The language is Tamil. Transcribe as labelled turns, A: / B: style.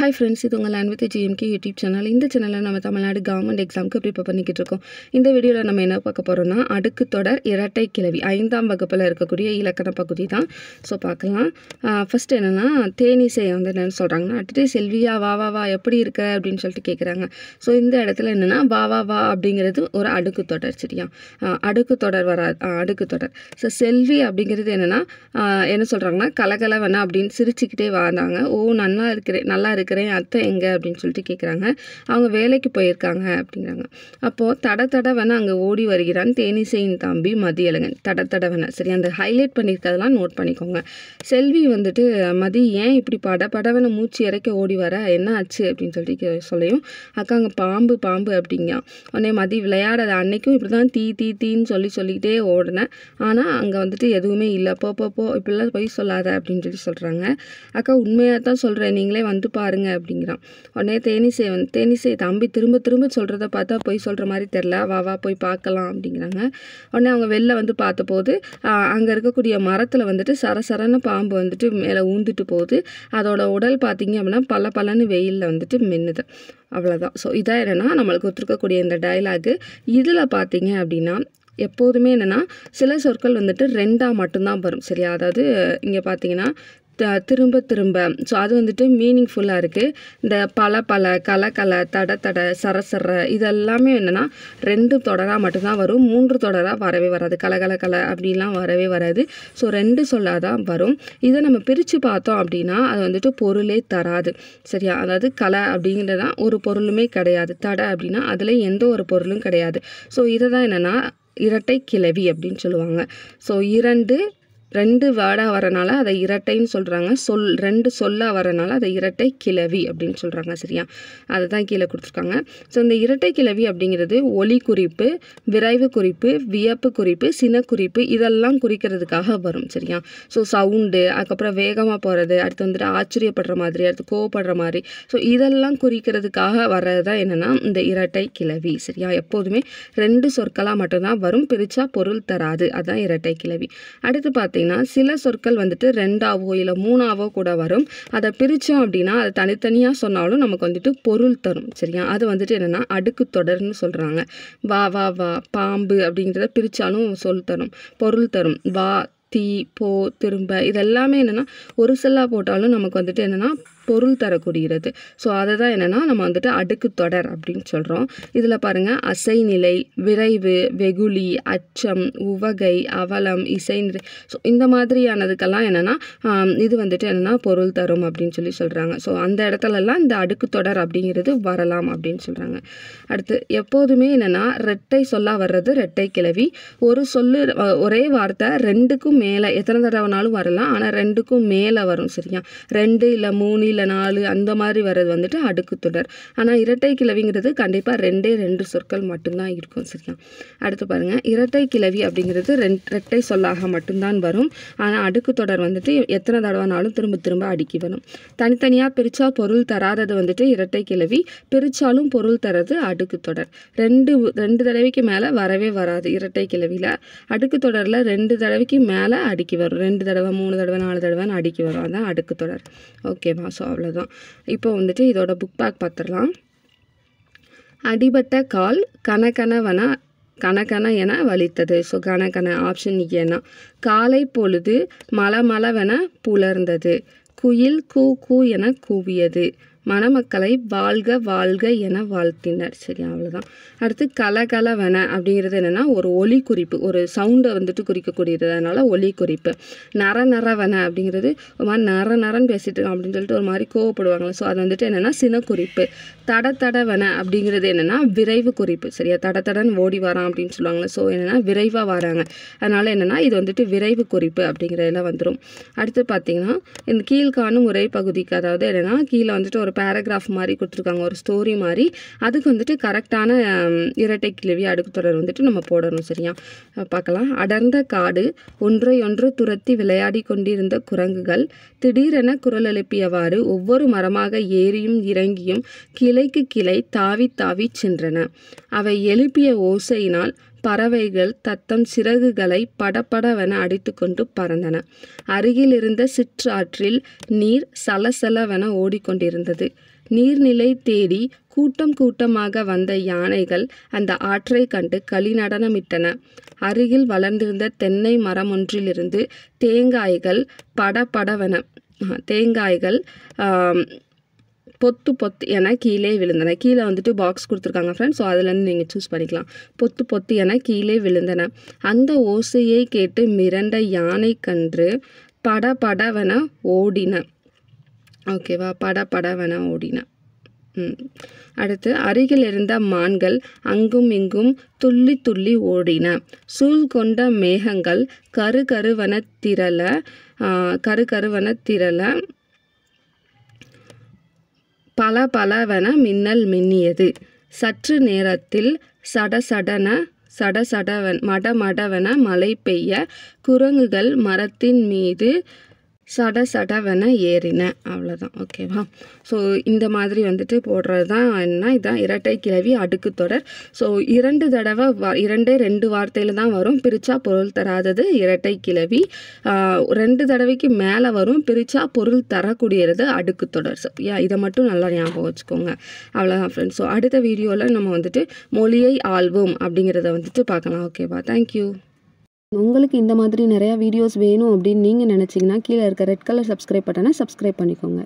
A: ஹாய் ஃப்ரெண்ட்ஸ் இது உங்கள் land with GMK YouTube channel இந்த சேனலில் நம்ம தமிழ்நாடு கவர்மெண்ட் எக்ஸாமுக்கு ப்ரிப்பேர் பண்ணிக்கிட்டு இருக்கோம் இந்த வீடியோவில் நம்ம என்ன பார்க்க போகிறோம்னா அடுக்கு தொடர் இரட்டை கிழவி ஐந்தாம் வகுப்பில் இருக்கக்கூடிய இலக்கண பகுதி தான் ஸோ பார்க்கலாம் ஃபஸ்ட்டு என்னென்னா தேனிசை வந்து என்னென்னு சொல்கிறாங்கன்னா அடுத்து செல்வியா வா வா வா எப்படி இருக்க அப்படின்னு சொல்லிட்டு கேட்குறாங்க ஸோ இந்த இடத்துல என்னென்னா வா வா வா அப்படிங்கிறது ஒரு அடுக்கு தொடர் சரியா அடுக்கு தொடர் வரா அடுக்கு தொடர் ஸோ செல்வி அப்படிங்கிறது என்னென்னா என்ன சொல்கிறாங்கன்னா கலகலவன அப்படின்னு சிரிச்சுக்கிட்டே வந்தாங்க ஓ நல்லா இருக்கிறேன் நல்லா இருக்கிறேன் வரேன் அத்தை எங்கே அப்படின்னு சொல்லிட்டு கேட்குறாங்க அவங்க வேலைக்கு போயிருக்காங்க அப்படிங்கிறாங்க அப்போது தட தடவன அங்கே ஓடி வருகிறான் தேனிசையின் தம்பி மதியழகன் தட தடவன சரி அந்த ஹைலைட் பண்ணியிருக்கதெல்லாம் நோட் பண்ணிக்கோங்க செல்வி வந்துட்டு மதி ஏன் இப்படி பட படவனை மூச்சு இறைக்க ஓடி வர என்ன ஆச்சு அப்படின்னு சொல்லிட்டு சொல்லியும் அக்கா அங்கே பாம்பு பாம்பு அப்படிங்க உடனே மதி விளையாடாத அன்னைக்கும் இப்படி தான் தீ தீ தீன்னு சொல்லி சொல்லிக்கிட்டே ஓடினேன் ஆனால் அங்கே வந்துட்டு எதுவுமே இல்லை போ போ இப்படிலாம் போய் சொல்லாத அப்படின்னு சொல்லி சொல்கிறாங்க அக்கா உண்மையாக தான் சொல்கிறேன் நீங்களே வந்து பாருங்கள் பாருங்க அப்படிங்கிறான் உடனே தேனிசை வந்து தேனிசை தம்பி திரும்ப திரும்ப சொல்கிறத பார்த்தா போய் சொல்கிற மாதிரி தெரில வா வா போய் பார்க்கலாம் அப்படிங்கிறாங்க உடனே அவங்க வெளில வந்து பார்த்தபோது அங்கே இருக்கக்கூடிய மரத்தில் வந்துட்டு சரசரன்னு பாம்பு வந்துட்டு மேலே ஊந்துட்டு போகுது அதோட உடல் பார்த்திங்க அப்படின்னா பல பலன்னு வெயிலில் வந்துட்டு மின்னுது அவ்வளோதான் ஸோ இதாக என்னென்னா நம்மளுக்கு ஒத்துருக்கக்கூடிய இந்த டைலாகு இதில் பார்த்தீங்க அப்படின்னா எப்போதுமே என்னென்னா சில சொற்கள் வந்துட்டு ரெண்டாக மட்டும்தான் வரும் சரியா அதாவது இங்கே பார்த்தீங்கன்னா திரும்ப திரும்ப ஸோ அது வந்துட்டு மீனிங்ஃபுல்லாக இருக்குது இந்த பல பல கல கல தட தட சரசர இதெல்லாமே என்னென்னா ரெண்டு தொடராக மட்டும்தான் வரும் மூன்று தொடராக வரவே வராது கலகல கலை அப்படிலாம் வரவே வராது ஸோ ரெண்டு சொல்லாக தான் வரும் இதை நம்ம பிரித்து பார்த்தோம் அப்படின்னா அது வந்துட்டு பொருளே தராது சரியா அதாவது கலை அப்படிங்கிறதான் ஒரு பொருளுமே கிடையாது தடை அப்படின்னா அதில் எந்த ஒரு பொருளும் கிடையாது ஸோ இதை தான் என்னென்னா இரட்டை கிளவி அப்படின்னு சொல்லுவாங்க ஸோ இரண்டு ரெண்டு வேர்டாக வரனால அதை இரட்டைன்னு சொல்கிறாங்க சொல் ரெண்டு சொல்லாக வரனால அதை இரட்டை கிளவி அப்படின்னு சொல்கிறாங்க சரியா அதை தான் கீழே கொடுத்துருக்காங்க ஸோ இந்த இரட்டை கிளவி அப்படிங்கிறது ஒலி குறிப்பு விரைவு குறிப்பு வியப்பு குறிப்பு சினக்குறிப்பு குறிப்பு இதெல்லாம் குறிக்கிறதுக்காக வரும் சரியா ஸோ சவுண்டு அதுக்கப்புறம் வேகமாக போகிறது அடுத்து வந்துட்டு ஆச்சரியப்படுற மாதிரி அடுத்து கோவப்படுற மாதிரி ஸோ இதெல்லாம் குறிக்கிறதுக்காக வர்றது தான் என்னென்னா இந்த இரட்டை கிளவி சரியா எப்போதுமே ரெண்டு சொற்களாக மட்டும்தான் வரும் பிரித்தா பொருள் தராது அதுதான் இரட்டை கிளவி அடுத்து பார்த்தீங்கன்னா பார்த்திங்கன்னா சில சொற்கள் வந்துட்டு ரெண்டாவோ இல்லை மூணாவோ கூட வரும் அதை பிரித்தோம் அப்படின்னா அதை தனித்தனியாக சொன்னாலும் நமக்கு வந்துட்டு பொருள் தரும் சரியா அது வந்துட்டு என்னென்னா அடுக்கு தொடர்னு சொல்கிறாங்க வா வா வா பாம்பு அப்படிங்கிறத பிரித்தாலும் சொல் தரும் பொருள் தரும் வா தீ போ திரும்ப இதெல்லாமே என்னென்னா ஒரு செல்லாக போட்டாலும் நமக்கு வந்துட்டு என்னென்னா பொருள் தரக்கூடியது ஸோ அதை தான் என்னென்னா நம்ம வந்துட்டு அடுக்கு தொடர் அப்படின்னு சொல்கிறோம் இதில் பாருங்கள் அசைநிலை விரைவு வெகுளி அச்சம் உவகை அவலம் இசை ஸோ இந்த மாதிரியானதுக்கெல்லாம் என்னென்னா இது வந்துட்டு என்னென்னா பொருள் தரும் அப்படின்னு சொல்லி சொல்கிறாங்க ஸோ அந்த இடத்துலலாம் இந்த அடுக்கு தொடர் அப்படிங்கிறது வரலாம் அப்படின்னு சொல்கிறாங்க அடுத்து எப்போதுமே என்னென்னா ரெட்டை சொல்லா வர்றது ரெட்டை கிளவி ஒரு சொல்லு ஒரே வார்த்தை ரெண்டுக்கும் மேலே எத்தனை தடவைனாலும் வரலாம் ஆனால் ரெண்டுக்கும் மேலே வரும் சரியா ரெண்டு இல்லை மூணு இல்லை இல்லை நாலு அந்த மாதிரி வர்றது வந்துட்டு அடுக்கு தொடர் ஆனால் இரட்டை கிழவிங்கிறது கண்டிப்பாக ரெண்டே ரெண்டு சொற்கள் மட்டும்தான் இருக்கும் சரியா அடுத்து பாருங்கள் இரட்டை கிழவி அப்படிங்கிறது ரெண் இரட்டை சொல்லாக மட்டும்தான் வரும் ஆனால் அடுக்கு தொடர் வந்துட்டு எத்தனை தடவைனாலும் திரும்ப திரும்ப அடுக்கி வரும் தனித்தனியாக பிரித்தா பொருள் தராதது வந்துட்டு இரட்டை கிளவி பிரித்தாலும் பொருள் தரது அடுக்கு தொடர் ரெண்டு ரெண்டு தடவைக்கு மேலே வரவே வராது இரட்டை கிழவியில் அடுக்கு தொடரில் ரெண்டு தடவைக்கு மேலே அடுக்கி வரும் ரெண்டு தடவை மூணு தடவை நாலு தடவைன்னு அடுக்கி வரும் அதுதான் அடுக்கு தொடர் ஓகேவா ஸோ அவ்வளோதான் இப்போ வந்துட்டு இதோட புக் பேக் பார்த்துடலாம் அடிபட்ட கால் கனகனவன கனகன என வலித்தது ஸோ கனகன ஆப்ஷன் ஏன்னா காலை பொழுது மலமளவென புலர்ந்தது குயில் கூ கூ என கூவியது மணமக்களை வாழ்க வாழ்க என வாழ்த்தினர் சரி அவ்வளோதான் அடுத்து கலகலவன அப்படிங்கிறது என்னென்னா ஒரு ஒலி குறிப்பு ஒரு சவுண்டை வந்துட்டு அதனால் ஒலி குறிப்பு நர நரவன அப்படிங்கிறது ஒரு மாதிரி நர நரன் பேசிகிட்டு இருக்கான் அப்படின்னு சொல்லிட்டு ஒரு மாதிரி கோவப்படுவாங்களே ஸோ அது வந்துட்டு என்னென்னா சினக்குறிப்பு தட தடவன அப்படிங்கிறது என்னென்னா விரைவு குறிப்பு சரியா தட தடன்னு ஓடி வரான் அப்படின்னு சொல்லுவாங்களே ஸோ என்னென்னா விரைவாக வராங்க அதனால் என்னென்னா இது வந்துட்டு விரைவு குறிப்பு அப்படிங்கிறதெல்லாம் வந்துடும் அடுத்து பார்த்திங்கன்னா இந்த கீழ்காணும் உரை பகுதிக்கு அதாவது என்னென்னா கீழே வந்துட்டு ஒரு ஒரு பேராகிராஃப் மாதிரி கொடுத்துருக்காங்க ஒரு ஸ்டோரி மாதிரி அதுக்கு வந்துட்டு கரெக்டான இரட்டை அடுக்கு அடுக்குத்தொடர் வந்துட்டு நம்ம போடணும் சரியா பார்க்கலாம் அடர்ந்த காடு ஒன்றை ஒன்று துரத்தி விளையாடி கொண்டிருந்த குரங்குகள் திடீரென குரல் எழுப்பியவாறு ஒவ்வொரு மரமாக ஏறியும் இறங்கியும் கிளைக்கு கிளை தாவி தாவி சென்றன அவை எழுப்பிய ஓசையினால் பறவைகள் தத்தம் சிறகுகளை படபடவென அடித்துக்கொண்டு பறந்தன அருகில் இருந்த சிற்றாற்றில் நீர் சலசலவென ஓடிக்கொண்டிருந்தது நீர்நிலை தேடி கூட்டம் கூட்டமாக வந்த யானைகள் அந்த ஆற்றை கண்டு களிநடனமிட்டன அருகில் வளர்ந்திருந்த தென்னை மரம் ஒன்றிலிருந்து தேங்காய்கள் படபடவென தேங்காய்கள் பொத்து பொத்து என கீழே விழுந்தன கீழே வந்துட்டு பாக்ஸ் கொடுத்துருக்காங்க ஃப்ரெண்ட்ஸ் ஸோ அதுலேருந்து நீங்கள் சூஸ் பண்ணிக்கலாம் பொத்து பொத்து என கீழே விழுந்தன அந்த ஓசையை கேட்டு மிரண்ட யானை கன்று பட படவன ஓடின ஓகேவா பட படவன ஓடின அடுத்து அருகில் இருந்த மான்கள் அங்கும் இங்கும் துள்ளி துள்ளி ஓடின சூழ் கொண்ட மேகங்கள் கரு கருவன திரள கரு கருவன திரள பல பலவன மின்னல் மின்னியது சற்று நேரத்தில் சடசடன சடசடவன் மடமடவன மழை பெய்ய குரங்குகள் மரத்தின் மீது சட சடவென ஏறினேன் அவ்வளோதான் ஓகேவா ஸோ இந்த மாதிரி வந்துட்டு போடுறது தான் என்ன இதுதான் இரட்டை கிளவி அடுக்கு தொடர் ஸோ இரண்டு தடவை இரண்டே ரெண்டு வார்த்தையில் தான் வரும் பிரித்தா பொருள் தராதது இரட்டை கிளவி ரெண்டு தடவைக்கு மேலே வரும் பிரித்தா பொருள் தரக்கூடியது அடுக்கு தொடர் ஸோ இதை மட்டும் நல்லா ஞாபகம் வச்சுக்கோங்க அவ்வளோதான் ஃப்ரெண்ட்ஸ் ஸோ அடுத்த வீடியோவில் நம்ம வந்துட்டு மொழியை ஆல்பம் அப்படிங்கிறத வந்துட்டு பார்க்கலாம் ஓகேவா தேங்க்யூ உங்களுக்கு இந்த மாதிரி நிறையா வீடியோஸ் வேணும் அப்படின்னு நீங்கள் நினச்சிங்கன்னா கீழே இருக்க ரெட் கலர் சப்ஸ்கிரைப் பட்டனை சப்ஸ்கிரைப் பண்ணிக்கோங்க